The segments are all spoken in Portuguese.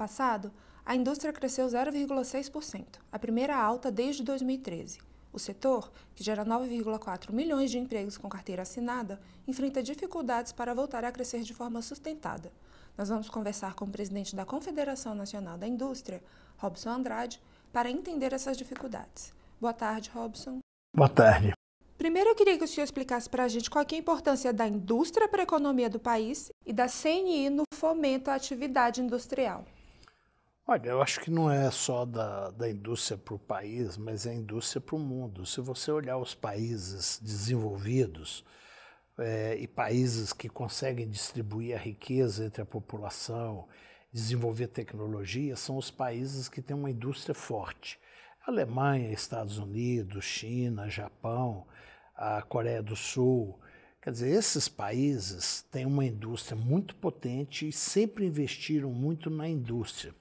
passado, a indústria cresceu 0,6%, a primeira alta desde 2013. O setor, que gera 9,4 milhões de empregos com carteira assinada, enfrenta dificuldades para voltar a crescer de forma sustentada. Nós vamos conversar com o presidente da Confederação Nacional da Indústria, Robson Andrade, para entender essas dificuldades. Boa tarde, Robson. Boa tarde. Primeiro, eu queria que o senhor explicasse para a gente qual é a importância da indústria para a economia do país e da CNI no fomento à atividade industrial. Olha, eu acho que não é só da, da indústria para o país, mas é a indústria para o mundo. Se você olhar os países desenvolvidos é, e países que conseguem distribuir a riqueza entre a população, desenvolver tecnologia, são os países que têm uma indústria forte. Alemanha, Estados Unidos, China, Japão, a Coreia do Sul. Quer dizer, esses países têm uma indústria muito potente e sempre investiram muito na indústria.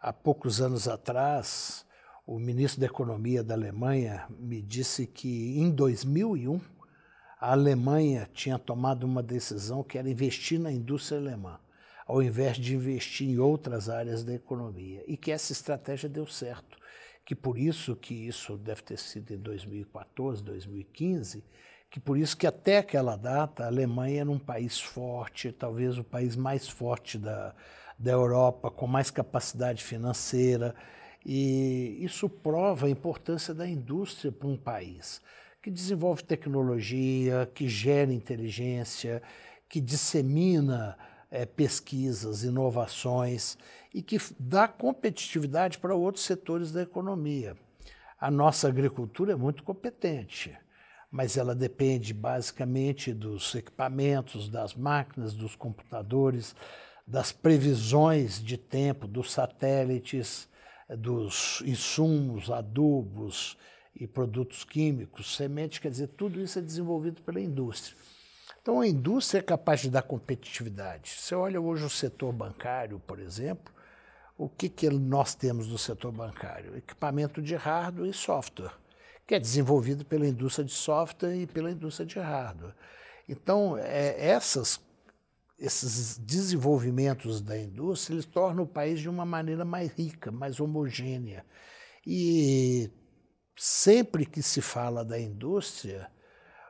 Há poucos anos atrás, o ministro da Economia da Alemanha me disse que em 2001 a Alemanha tinha tomado uma decisão que era investir na indústria alemã, ao invés de investir em outras áreas da economia, e que essa estratégia deu certo, que por isso que isso deve ter sido em 2014, 2015, que por isso que até aquela data a Alemanha era um país forte, talvez o país mais forte da, da Europa com mais capacidade financeira. E isso prova a importância da indústria para um país que desenvolve tecnologia, que gera inteligência, que dissemina é, pesquisas, inovações e que dá competitividade para outros setores da economia. A nossa agricultura é muito competente, mas ela depende basicamente dos equipamentos, das máquinas, dos computadores, das previsões de tempo dos satélites, eh, dos insumos, adubos e produtos químicos, sementes, quer dizer, tudo isso é desenvolvido pela indústria. Então, a indústria é capaz de dar competitividade. Você olha hoje o setor bancário, por exemplo, o que, que nós temos no setor bancário? Equipamento de hardware e software, que é desenvolvido pela indústria de software e pela indústria de hardware. Então, é, essas esses desenvolvimentos da indústria eles tornam o país de uma maneira mais rica, mais homogênea. E sempre que se fala da indústria,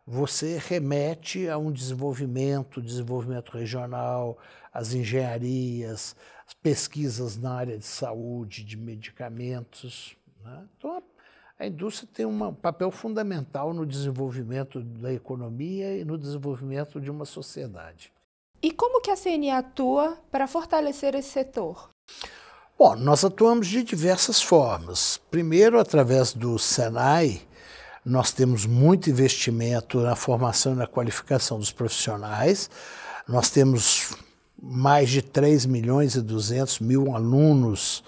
você remete a um desenvolvimento, desenvolvimento regional, as engenharias, as pesquisas na área de saúde, de medicamentos. Né? Então, a indústria tem um papel fundamental no desenvolvimento da economia e no desenvolvimento de uma sociedade. E como que a CNE atua para fortalecer esse setor? Bom, nós atuamos de diversas formas. Primeiro, através do Senai, nós temos muito investimento na formação e na qualificação dos profissionais. Nós temos mais de 3 milhões e 200 mil alunos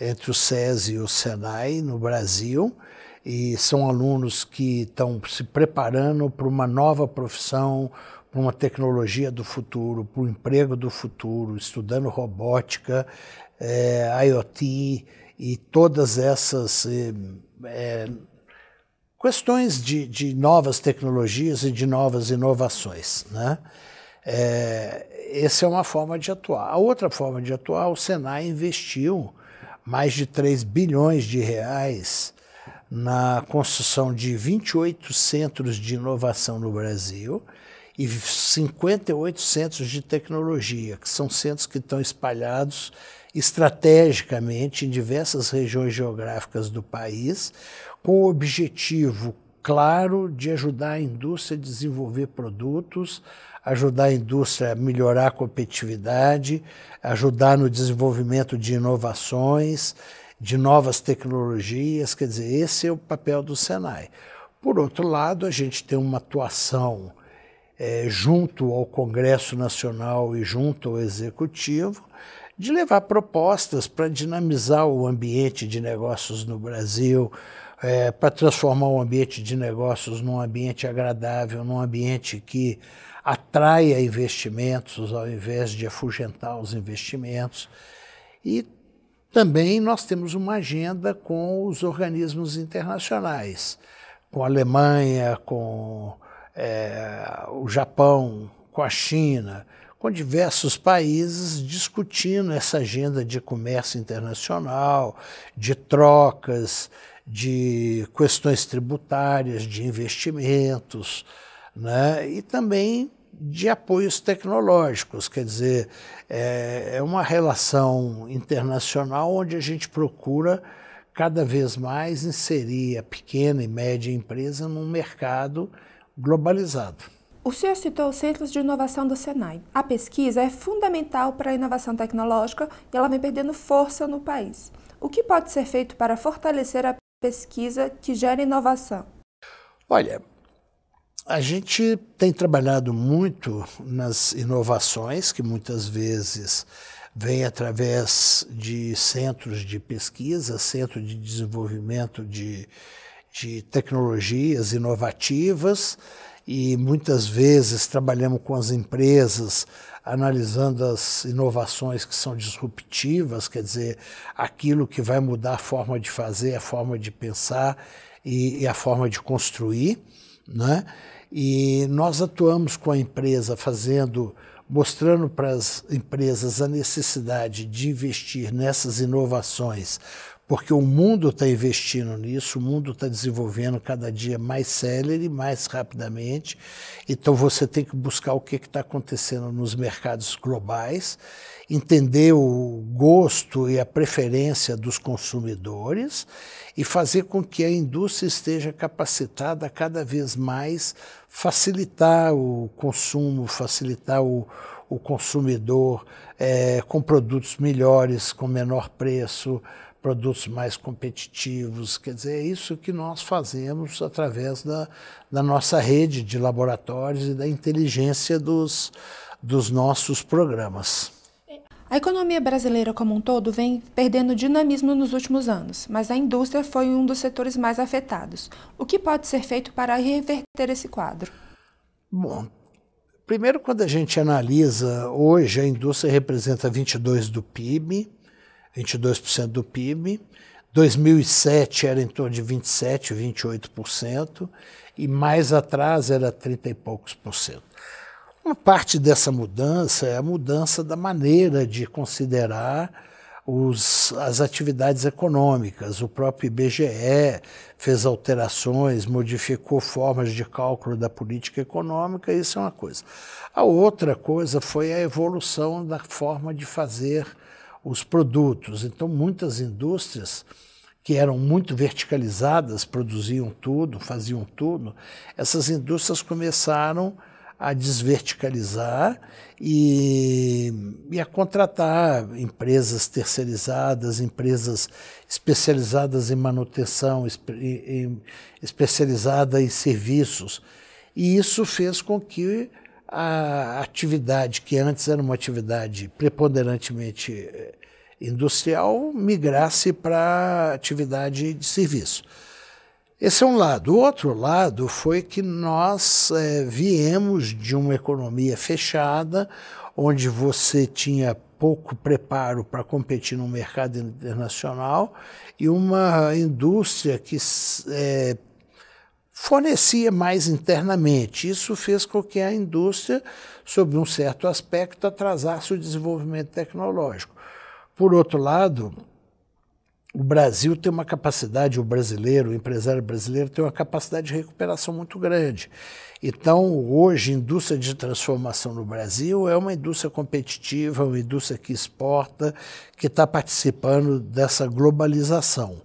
entre o SES e o SENAI no Brasil, e são alunos que estão se preparando para uma nova profissão, para uma tecnologia do futuro, para o emprego do futuro, estudando robótica, é, IoT e todas essas é, questões de, de, novas tecnologias e de novas inovações. Né? É, essa é uma forma de atuar. A outra forma de atuar, o Senai investiu mais de 3 bilhões de reais na construção de 28 centros de inovação no Brasil, e 58 centros de tecnologia, que são centros que estão espalhados estrategicamente em diversas regiões geográficas do país, com o objetivo claro de ajudar a indústria a desenvolver produtos, ajudar a indústria a melhorar a competitividade, ajudar no desenvolvimento de inovações, de novas tecnologias, quer dizer, esse é o papel do Senai. Por outro lado, a gente tem uma atuação é, junto ao Congresso Nacional e junto ao Executivo, de levar propostas para dinamizar o ambiente de negócios no Brasil, é, para transformar o ambiente de negócios num ambiente agradável, num ambiente que atraia investimentos ao invés de afugentar os investimentos. E também nós temos uma agenda com os organismos internacionais, com a Alemanha, com é, o Japão, com a China, com diversos países discutindo essa agenda de comércio internacional, de trocas, de questões tributárias, de investimentos, né? e também de apoios tecnológicos, quer dizer, é, é uma relação internacional onde a gente procura cada vez mais inserir a pequena e média empresa num mercado globalizado. O senhor citou os centros de inovação do Senai. A pesquisa é fundamental para a inovação tecnológica e ela vem perdendo força no país. O que pode ser feito para fortalecer a pesquisa que gera inovação? Olha, a gente tem trabalhado muito nas inovações, que muitas vezes vem através de centros de pesquisa, centro de desenvolvimento de de tecnologias inovativas e muitas vezes trabalhamos com as empresas analisando as inovações que são disruptivas, quer dizer, aquilo que vai mudar a forma de fazer, a forma de pensar e, e a forma de construir, né? E nós atuamos com a empresa fazendo mostrando para as empresas a necessidade de investir nessas inovações porque o mundo está investindo nisso, o mundo está desenvolvendo cada dia mais célere, mais rapidamente. Então você tem que buscar o que está acontecendo nos mercados globais, entender o gosto e a preferência dos consumidores e fazer com que a indústria esteja capacitada a cada vez mais facilitar o consumo, facilitar o, o consumidor é, com produtos melhores, com menor preço produtos mais competitivos. Quer dizer, é isso que nós fazemos através da, da nossa rede de laboratórios e da inteligência dos, dos nossos programas. A economia brasileira como um todo vem perdendo dinamismo nos últimos anos, mas a indústria foi um dos setores mais afetados. O que pode ser feito para reverter esse quadro? Bom, primeiro, quando a gente analisa, hoje a indústria representa 22% do PIB, 22% do PIB. 2007 era em torno de 27, 28%, e mais atrás era 30 e poucos por cento. Uma parte dessa mudança é a mudança da maneira de considerar os, as atividades econômicas. O próprio IBGE fez alterações, modificou formas de cálculo da política econômica, isso é uma coisa. A outra coisa foi a evolução da forma de fazer os produtos. Então, muitas indústrias que eram muito verticalizadas, produziam tudo, faziam tudo, essas indústrias começaram a desverticalizar e, e, a contratar empresas terceirizadas, empresas especializadas em manutenção, especializadas em serviços. E isso fez com que a atividade que antes era uma atividade preponderantemente eh, industrial migrasse para atividade de serviço. Esse é um lado. O outro lado foi que nós é, viemos de uma economia fechada, onde você tinha pouco preparo para competir no mercado internacional e uma indústria que é, fornecia mais internamente. Isso fez com que a indústria, sob um certo aspecto, atrasasse o desenvolvimento tecnológico. Por outro lado, o Brasil tem uma capacidade, o brasileiro, o empresário brasileiro tem uma capacidade de recuperação muito grande. Então, hoje, a indústria de transformação no Brasil é uma indústria competitiva, uma indústria que exporta, que está participando dessa globalização.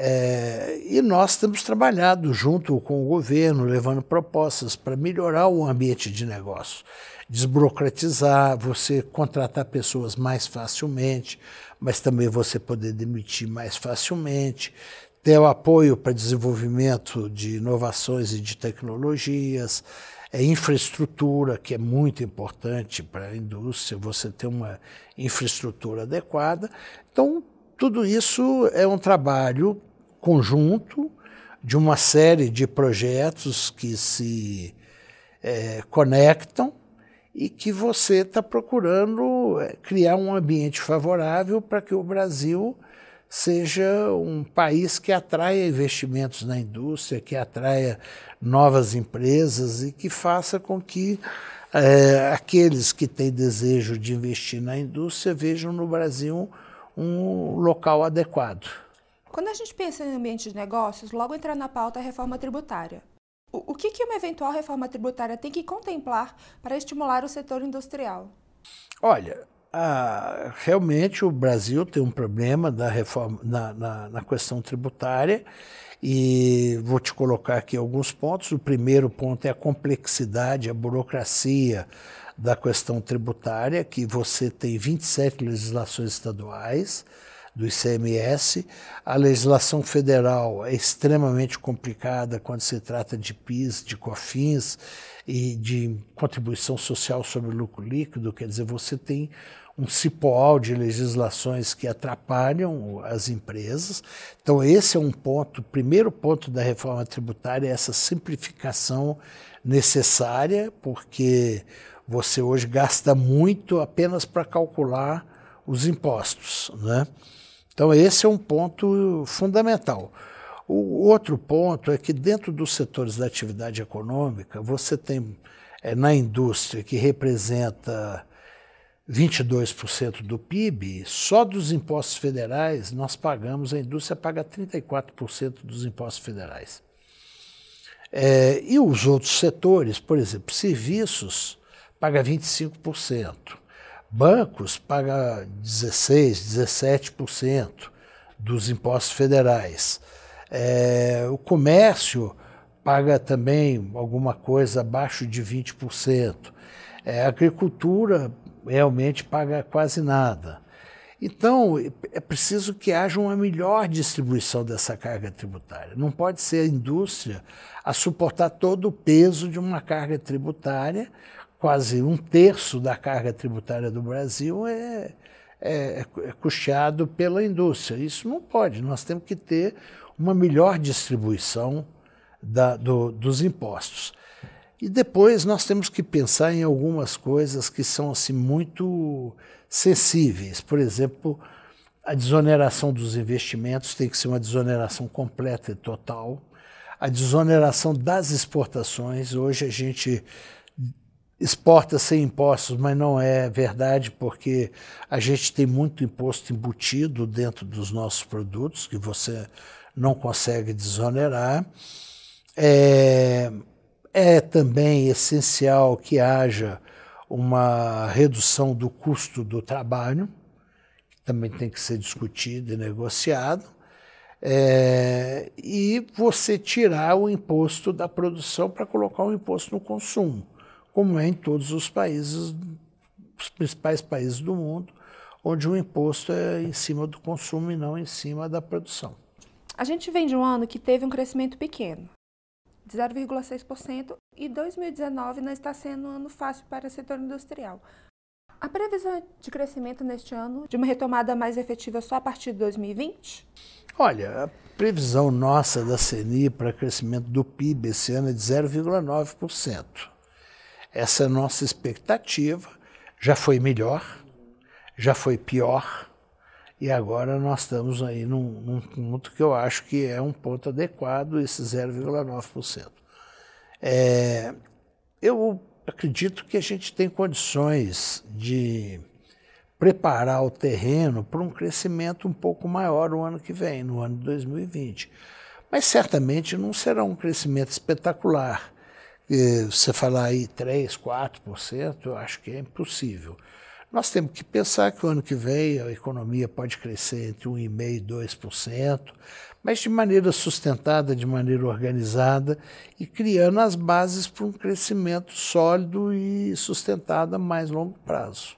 É, e nós temos trabalhado junto com o governo, levando propostas para melhorar o ambiente de negócio, desburocratizar, você contratar pessoas mais facilmente, mas também você poder demitir mais facilmente, ter o apoio para desenvolvimento de inovações e de tecnologias, é infraestrutura, que é muito importante para a indústria, você ter uma infraestrutura adequada. Então, tudo isso é um trabalho conjunto de uma série de projetos que se é, conectam e que você está procurando é, criar um ambiente favorável para que o Brasil seja um país que atraia investimentos na indústria, que atraia novas empresas e que faça com que é, aqueles que têm desejo de investir na indústria vejam no Brasil um local adequado. Quando a gente pensa em ambiente de negócios, logo entra na pauta a reforma tributária. O, o que, que uma eventual reforma tributária tem que contemplar para estimular o setor industrial? Olha, ah, realmente o Brasil tem um problema da reforma, na, na, na, questão tributária e vou te colocar aqui alguns pontos. O primeiro ponto é a complexidade, a burocracia da questão tributária, que você tem 27 legislações estaduais, do ICMS. A legislação federal é extremamente complicada quando se trata de PIS, de COFINS e de contribuição social sobre lucro líquido, quer dizer, você tem um cipoal de legislações que atrapalham as empresas. Então esse é um ponto, primeiro ponto da reforma tributária, é essa simplificação necessária, porque você hoje gasta muito apenas para calcular os impostos, né? Então, esse é um ponto fundamental. O outro ponto é que, dentro dos setores da atividade econômica, você tem é, na indústria, que representa 22% do PIB, só dos impostos federais nós pagamos, a indústria paga 34% dos impostos federais. É, e os outros setores, por exemplo, serviços, paga 25%. Bancos pagam 16%, 17% dos impostos federais. É, o comércio paga também alguma coisa abaixo de 20%. É, a agricultura realmente paga quase nada. Então, é preciso que haja uma melhor distribuição dessa carga tributária. Não pode ser a indústria a suportar todo o peso de uma carga tributária quase um terço da carga tributária do Brasil é, é, é custeado pela indústria. Isso não pode. Nós temos que ter uma melhor distribuição da, do, dos impostos. E depois nós temos que pensar em algumas coisas que são assim muito sensíveis. Por exemplo, a desoneração dos investimentos tem que ser uma desoneração completa e total. A desoneração das exportações. Hoje a gente exporta sem impostos, mas não é verdade, porque a gente tem muito imposto embutido dentro dos nossos produtos, que você não consegue desonerar. É, é também essencial que haja uma redução do custo do trabalho, que também tem que ser discutido e negociado, é, e você tirar o imposto da produção para colocar o imposto no consumo como é em todos os países, os principais países do mundo, onde o imposto é em cima do consumo e não em cima da produção. A gente vem de um ano que teve um crescimento pequeno, de 0,6%, e 2019 não está sendo um ano fácil para o setor industrial. A previsão de crescimento neste ano, de uma retomada mais efetiva só a partir de 2020? Olha, a previsão nossa da CNI para crescimento do PIB esse ano é de 0,9% essa nossa expectativa já foi melhor, já foi pior, e agora nós estamos aí num, num ponto que eu acho que é um ponto adequado, esse 0,9%. É, eu acredito que a gente tem condições de preparar o terreno para um crescimento um pouco maior no ano que vem, no ano de 2020. Mas certamente não será um crescimento espetacular. Eh, você falar aí 3, 4%, eu acho que é impossível. Nós temos que pensar que o ano que vem a economia pode crescer entre 1,5% e 2%, mas de maneira sustentada, de maneira organizada e criando as bases para um crescimento sólido e sustentado a mais longo prazo.